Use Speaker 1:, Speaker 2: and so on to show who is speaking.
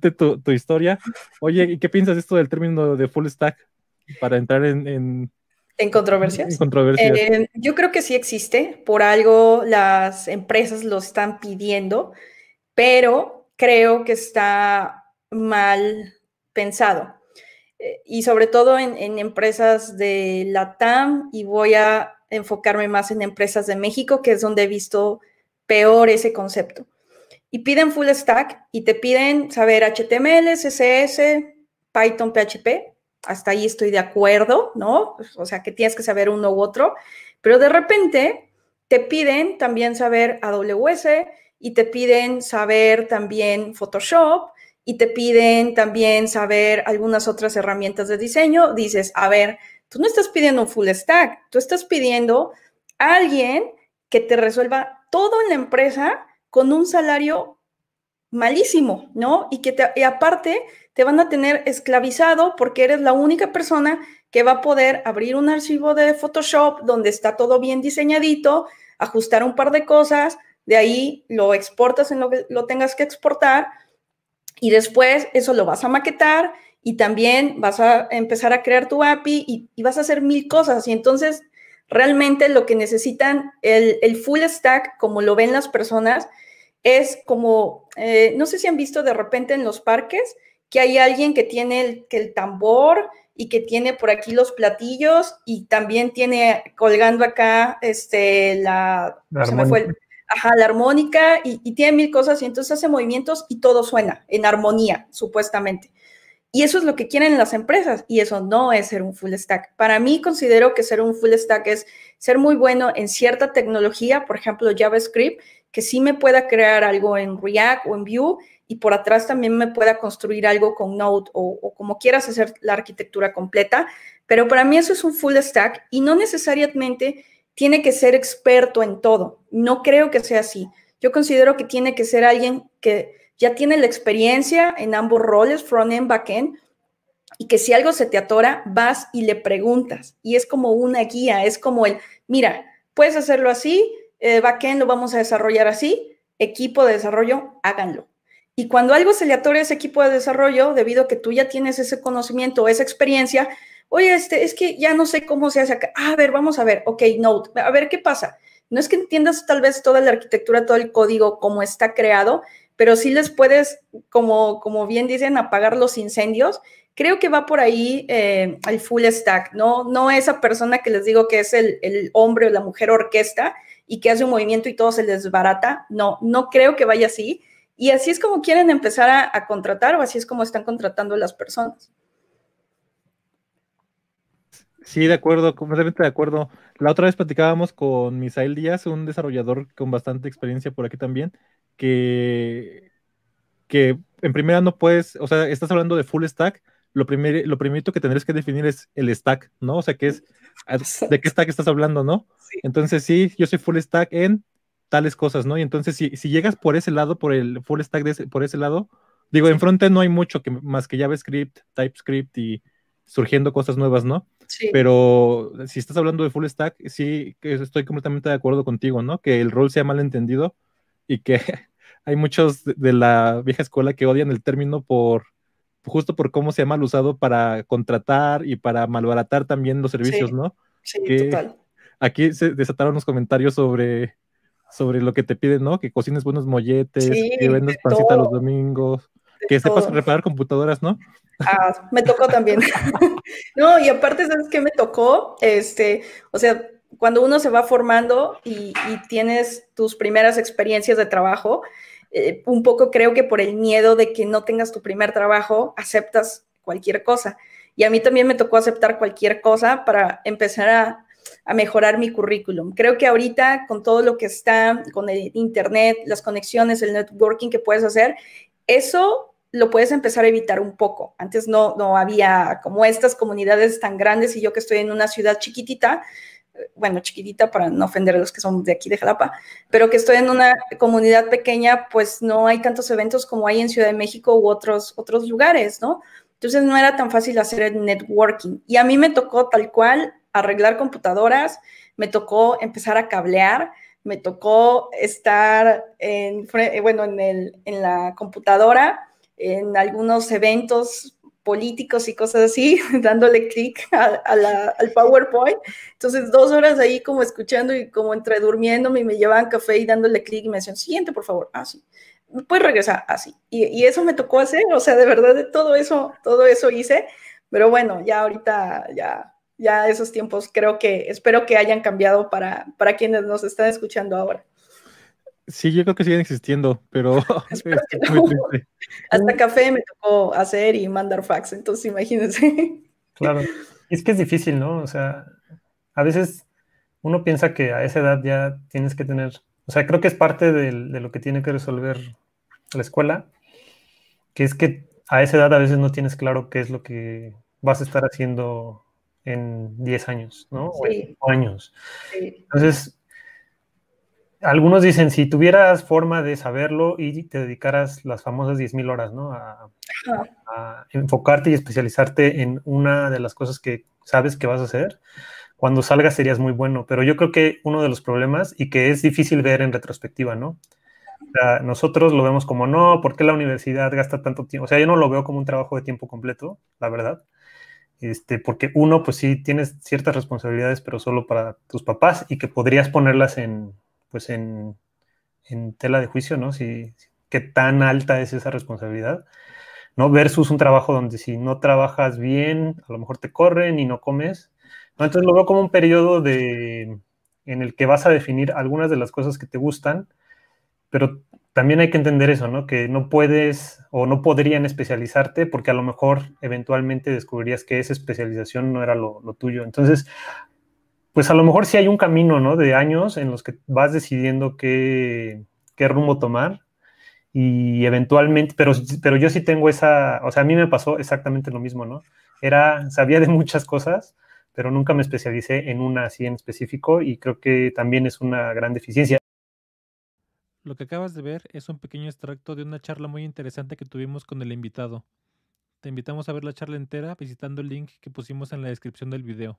Speaker 1: tu, historia. Oye, ¿y qué piensas de esto del término de full stack para entrar en,
Speaker 2: en... controversias? Eh, yo creo que sí existe, por algo las empresas lo están pidiendo, pero creo que está mal pensado. Eh, y sobre todo en, empresas de la TAM y voy a enfocarme más en empresas de México, que es donde he visto peor ese concepto y piden full stack y te piden saber HTML, CSS, Python, PHP. Hasta ahí estoy de acuerdo, ¿no? Pues, o sea, que tienes que saber uno u otro. Pero de repente te piden también saber AWS y te piden saber también Photoshop y te piden también saber algunas otras herramientas de diseño. Dices, a ver, tú no estás pidiendo un full stack, tú estás pidiendo a alguien que te resuelva todo en la empresa con un salario malísimo, ¿no? Y que aparte te van a tener esclavizado porque eres la única persona que va a poder abrir un archivo de Photoshop donde está todo bien diseñadito, ajustar un par de cosas, de ahí lo exportas en lo que lo tengas que exportar y después eso lo vas a maquetar y también vas a empezar a crear tu API y, vas a hacer mil cosas y entonces realmente lo que necesitan el full stack como lo ven las personas es como, eh, no sé si han visto de repente en los parques que hay alguien que tiene el, que el tambor y que tiene por aquí los platillos y también tiene colgando acá este, la, armónica y, y, tiene mil cosas y entonces hace movimientos y todo suena en armonía, supuestamente. Y eso es lo que quieren las empresas y eso no es ser un full stack. Para mí considero que ser un full stack es ser muy bueno en cierta tecnología, por ejemplo JavaScript, que sí me pueda crear algo en React o en Vue y por atrás también me pueda construir algo con Node o, como quieras hacer la arquitectura completa. Pero para mí eso es un full stack y no necesariamente tiene que ser experto en todo. No creo que sea así. Yo considero que tiene que ser alguien que ya tiene la experiencia en ambos roles, front-end, back-end, y que si algo se te atora, vas y le preguntas. Y es como una guía, es como el, mira, puedes hacerlo así, eh, backend lo vamos a desarrollar así, equipo de desarrollo, háganlo. Y cuando algo se le atore ese equipo de desarrollo, debido a que tú ya tienes ese conocimiento, o esa experiencia, oye, este, es que ya no sé cómo se hace acá. Ah, a ver, vamos a ver, ok, note. a ver qué pasa. No es que entiendas tal vez toda la arquitectura, todo el código, cómo está creado, pero sí les puedes, como, como bien dicen, apagar los incendios. Creo que va por ahí al eh, full stack, ¿no? No esa persona que les digo que es el, el hombre o la mujer orquesta, y que hace un movimiento y todo se les barata. No, no creo que vaya así. Y así es como quieren empezar a, contratar o así es como están contratando a las personas.
Speaker 1: Sí, de acuerdo, completamente de acuerdo. La otra vez platicábamos con Misael Díaz, un desarrollador con bastante experiencia por aquí también, que, que en primera no puedes, o sea, estás hablando de full stack, lo, lo primero que tendrías que definir es el stack, ¿no? O sea, que es de qué stack estás hablando, ¿no? Entonces, sí, yo soy full stack en tales cosas, ¿no? Y entonces, si, llegas por ese lado, por el full stack de por ese lado, digo, en no hay mucho más que JavaScript, TypeScript y surgiendo cosas nuevas, ¿no? Pero si estás hablando de full stack, sí, estoy completamente de acuerdo contigo, ¿no? Que el rol sea malentendido y que hay muchos de la vieja escuela que odian el término por justo por cómo se ha mal usado para contratar y para malbaratar también los servicios, ¿no? Sí, total. Aquí se desataron los comentarios sobre, sobre lo que te piden, ¿no? Que cocines buenos molletes, que vendas pancita los domingos, que sepas reparar computadoras, ¿no?
Speaker 2: Ah, me tocó también. no, y aparte, ¿sabes qué me tocó? Este, o sea, cuando uno se va formando y, y tienes tus primeras experiencias de trabajo, eh, un poco creo que por el miedo de que no tengas tu primer trabajo, aceptas cualquier cosa. Y a mí también me tocó aceptar cualquier cosa para empezar a, mejorar mi currículum. Creo que ahorita con todo lo que está, con el Internet, las conexiones, el networking que puedes hacer, eso lo puedes empezar a evitar un poco. Antes no, no había como estas comunidades tan grandes y yo que estoy en una ciudad chiquitita, bueno, chiquitita para no ofender a los que son de aquí de Jalapa, pero que estoy en una comunidad pequeña, pues no hay tantos eventos como hay en Ciudad de México u otros, otros lugares, ¿no? Entonces no era tan fácil hacer el networking. Y a mí me tocó tal cual arreglar computadoras, me tocó empezar a cablear, me tocó estar en, bueno, en, el, en la computadora, en algunos eventos políticos y cosas así, dándole clic al PowerPoint. Entonces, dos horas ahí como escuchando y como entre durmiendo y me llevaban café y dándole clic y me decían, siguiente, por favor, así. Ah, puedes regresar así. Ah, y, y, eso me tocó hacer, o sea, de verdad, de todo eso, todo eso hice. Pero bueno, ya ahorita, ya, ya esos tiempos creo que, espero que hayan cambiado para, para quienes nos están escuchando ahora.
Speaker 1: Sí, yo creo que siguen existiendo, pero
Speaker 2: Hasta café me tocó hacer y mandar fax, entonces imagínense.
Speaker 3: Claro, es que es difícil, ¿no? O sea, a veces uno piensa que a esa edad ya tienes que tener, o sea, creo que es parte de, lo que tiene que resolver la escuela, que es que a esa edad a veces no tienes claro qué es lo que vas a estar haciendo en 10 años, ¿no? O años. Sí. Entonces, algunos dicen, si tuvieras forma de saberlo y te dedicaras las famosas 10.000 horas, ¿no? A, enfocarte y especializarte en una de las cosas que sabes que vas a hacer, cuando salgas serías muy bueno. Pero yo creo que uno de los problemas y que es difícil ver en retrospectiva, ¿no? nosotros lo vemos como, no, ¿por qué la universidad gasta tanto tiempo? O sea, yo no lo veo como un trabajo de tiempo completo, la verdad. Este, porque uno, pues sí, tienes ciertas responsabilidades, pero solo para tus papás y que podrías ponerlas en, pues en, tela de juicio, ¿no? Si, qué tan alta es esa responsabilidad, ¿no? Versus un trabajo donde si no trabajas bien, a lo mejor te corren y no comes, Entonces lo veo como un periodo de, en el que vas a definir algunas de las cosas que te gustan, pero también hay que entender eso, ¿no? Que no puedes o no podrían especializarte porque a lo mejor eventualmente descubrirías que esa especialización no era lo, lo tuyo. Entonces, pues a lo mejor sí hay un camino, ¿no? De años en los que vas decidiendo qué, rumbo tomar y eventualmente, pero, pero yo sí tengo esa, o sea, a mí me pasó exactamente lo mismo, ¿no? Era, sabía de muchas cosas, pero nunca me especialicé en una así en específico y creo que también es una gran deficiencia.
Speaker 1: Lo que acabas de ver es un pequeño extracto de una charla muy interesante que tuvimos con el invitado. Te invitamos a ver la charla entera visitando el link que pusimos en la descripción del video.